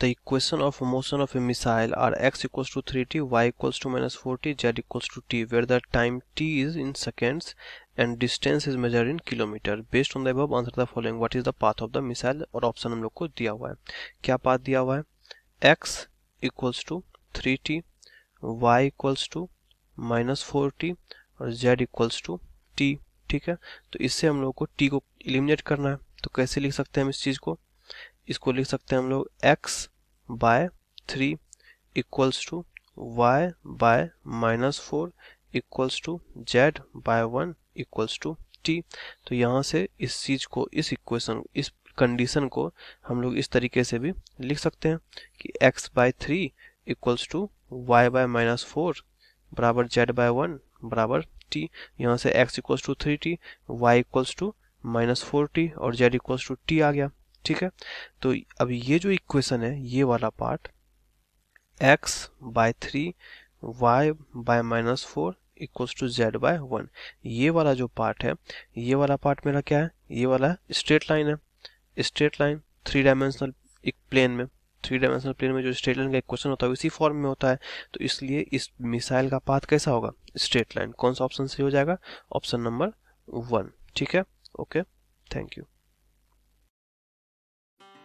the equation of motion of a missile are x equals to 3t, y equals to minus 4t, z equals to t, where the time t is in seconds and distance is measured in kilometer. Based on the above, answer the following. What is the path of the missile? Or option हम लोग को दिया हुआ है क्या path दिया हुआ है x equals to 3t, y equals to minus 4t और z equals to t. ठीक है तो इससे हम लोग को t को eliminate करना है तो कैसे लिख सकते हैं हम इस चीज़ को इसको लिख सकते हैं हम लोग x by three equals to y by minus four equals to Z by one equals to T तो यहाँ से इस चीज़ को इस इक्वेशन इस कंडीशन को हम लोग इस तरीके से भी लिख सकते हैं कि x by three equals to Y by minus four बराबर जेड बाय वन बराबर टी यहाँ से x equals to three T Y equals to minus four T और जेड इक्वल्स टू टी आ गया ठीक है तो अब ये जो इक्वेशन है ये वाला part X by three Y by minus four equals to Z by one ये वाला जो पार्ट है ये वाला पार्ट मेरा क्या है ये वाला स्ट्रेट लाइन है स्ट्रेट लाइन थ्री डायमेंशनल एक प्लेन में थ्री डायमेंशनल प्लेन में जो स्ट्रेट लाइन का इक्वेशन होता है उसी फॉर्म में होता है तो इसलिए इस मिसाइल का पाथ कैसा होगा स्ट्रेट लाइन कौन सा ऑप्शन सही हो जाएगा ऑप्शन नंबर वन ठीक है ओके थैंक यू